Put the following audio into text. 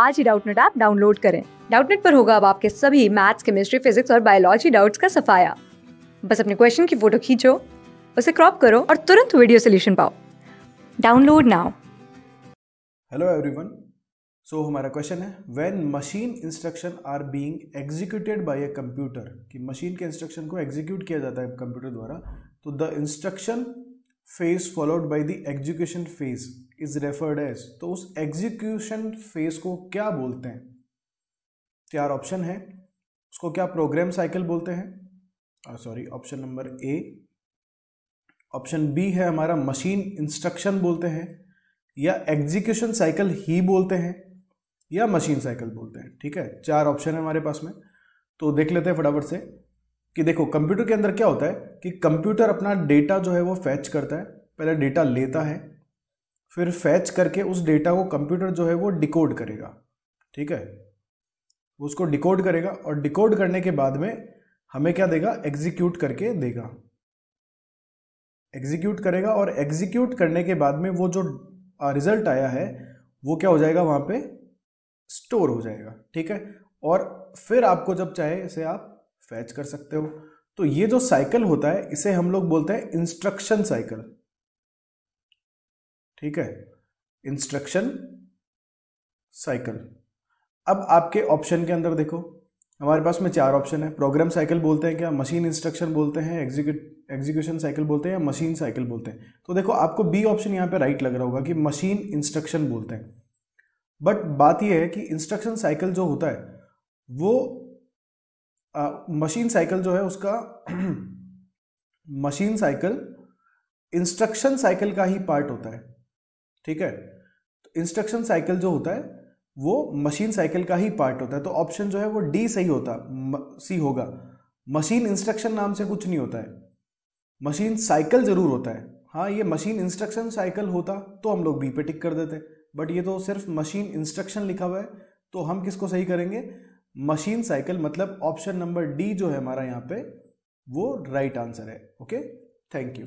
आज ही Doubtnut app download करें डाउटनेट पर होगा अब आपके सभी मैथ्स केमिस्ट्री फिजिक्स और बायोलॉजी डाउट्स का सफाया बस अपने क्वेश्चन की फोटो खींचो उसे क्रॉप करो और तुरंत वीडियो सोल्यूशन पाओ download now hello everyone so हमारा क्वेश्चन है when machine instruction are being executed by a computer कि मशीन के इंस्ट्रक्शन को एग्जीक्यूट किया जाता है कंप्यूटर द्वारा तो the instruction phase followed by the execution phase is referred as तो उस एग्जीक्यूशन फेज को क्या बोलते हैं चार ऑप्शन है उसको क्या प्रोग्राम साइकिल बोलते हैं sorry option number A option B है हमारा मशीन इंस्ट्रक्शन बोलते हैं या एग्जीक्यूशन साइकिल ही बोलते हैं या मशीन साइकिल बोलते हैं ठीक है चार ऑप्शन है हमारे पास में तो देख लेते हैं फटाफट से कि देखो कंप्यूटर के अंदर क्या होता है कि कंप्यूटर अपना डेटा जो है वो फैच करता है पहले डेटा लेता है फिर फैच करके उस डेटा को कंप्यूटर जो है वो डिकोड करेगा ठीक है उसको डिकोड करेगा और डिकोड करने के बाद में हमें क्या देगा एग्जीक्यूट करके देगा एग्जीक्यूट करेगा और एग्जीक्यूट करने के बाद में वो जो रिजल्ट आया है वो क्या हो जाएगा वहाँ पे स्टोर हो जाएगा ठीक है और फिर आपको जब चाहे इसे आप फैच कर सकते हो तो ये जो साइकिल होता है इसे हम लोग बोलते हैं इंस्ट्रक्शन साइकिल ठीक है इंस्ट्रक्शन साइकिल अब आपके ऑप्शन के अंदर देखो हमारे पास में चार ऑप्शन है प्रोग्राम साइकिल बोलते हैं क्या मशीन इंस्ट्रक्शन बोलते हैं एग्जीक्यूट एग्जीक्यूशन साइकिल बोलते हैं या मशीन साइकिल बोलते हैं तो देखो आपको बी ऑप्शन यहाँ पे राइट लग रहा होगा कि मशीन इंस्ट्रक्शन बोलते हैं बट बात यह है कि इंस्ट्रक्शन साइकिल जो होता है वो मशीन साइकिल जो है उसका मशीन साइकिल इंस्ट्रक्शन साइकिल का ही पार्ट होता है ठीक है इंस्ट्रक्शन तो साइकिल जो होता है वो मशीन साइकिल का ही पार्ट होता है तो ऑप्शन जो है वो डी सही होता सी होगा मशीन इंस्ट्रक्शन नाम से कुछ नहीं होता है मशीन साइकिल जरूर होता है हाँ ये मशीन इंस्ट्रक्शन साइकिल होता तो हम लोग बी पे टिक कर देते बट ये तो सिर्फ मशीन इंस्ट्रक्शन लिखा हुआ है तो हम किसको सही करेंगे मशीन साइकिल मतलब ऑप्शन नंबर डी जो है हमारा यहाँ पे वो राइट right आंसर है ओके थैंक यू